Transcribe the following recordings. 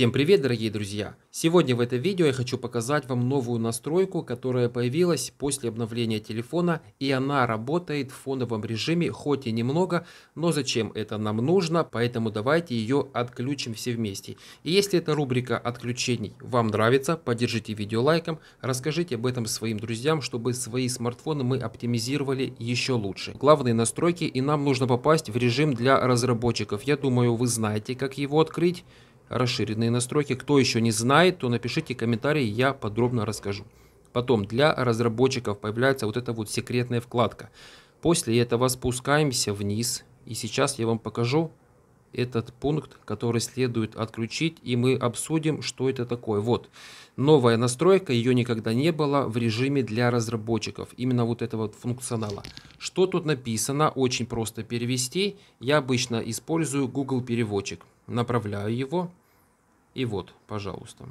Всем привет, дорогие друзья! Сегодня в этом видео я хочу показать вам новую настройку, которая появилась после обновления телефона и она работает в фоновом режиме, хоть и немного, но зачем это нам нужно, поэтому давайте ее отключим все вместе. И если эта рубрика отключений вам нравится, поддержите видео лайком, расскажите об этом своим друзьям, чтобы свои смартфоны мы оптимизировали еще лучше. Главные настройки и нам нужно попасть в режим для разработчиков. Я думаю вы знаете как его открыть расширенные настройки. Кто еще не знает, то напишите комментарий, я подробно расскажу. Потом для разработчиков появляется вот эта вот секретная вкладка. После этого спускаемся вниз. И сейчас я вам покажу этот пункт, который следует отключить, и мы обсудим, что это такое. Вот, новая настройка, ее никогда не было в режиме для разработчиков, именно вот этого вот функционала. Что тут написано, очень просто перевести. Я обычно использую Google переводчик, направляю его, и вот, пожалуйста.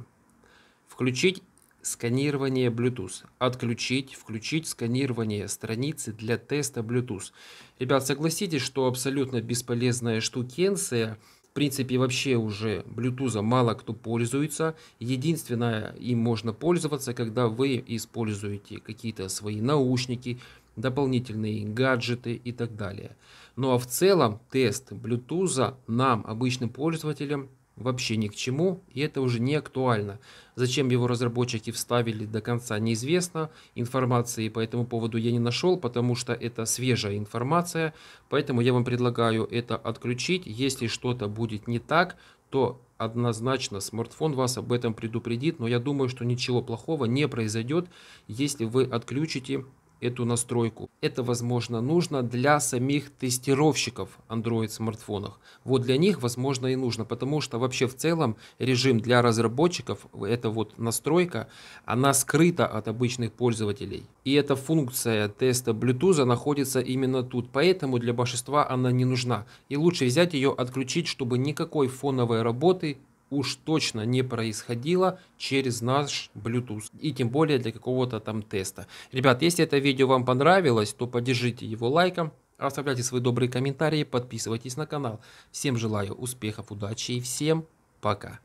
Включить сканирование Bluetooth. Отключить, включить сканирование страницы для теста Bluetooth. Ребят, согласитесь, что абсолютно бесполезная штукенция. В принципе, вообще уже Bluetooth мало кто пользуется. Единственное, им можно пользоваться, когда вы используете какие-то свои наушники, дополнительные гаджеты и так далее. Ну а в целом тест Bluetooth нам, обычным пользователям, вообще ни к чему, и это уже не актуально. Зачем его разработчики вставили до конца неизвестно, информации по этому поводу я не нашел, потому что это свежая информация, поэтому я вам предлагаю это отключить. Если что-то будет не так, то однозначно смартфон вас об этом предупредит, но я думаю, что ничего плохого не произойдет, если вы отключите эту настройку. Это, возможно, нужно для самих тестировщиков Android смартфонах. Вот для них, возможно, и нужно, потому что вообще в целом режим для разработчиков, эта вот настройка, она скрыта от обычных пользователей. И эта функция теста Bluetooth находится именно тут, поэтому для большинства она не нужна. И лучше взять ее, отключить, чтобы никакой фоновой работы уж точно не происходило через наш Bluetooth. И тем более для какого-то там теста. Ребят, если это видео вам понравилось, то поддержите его лайком. Оставляйте свои добрые комментарии, подписывайтесь на канал. Всем желаю успехов, удачи и всем пока.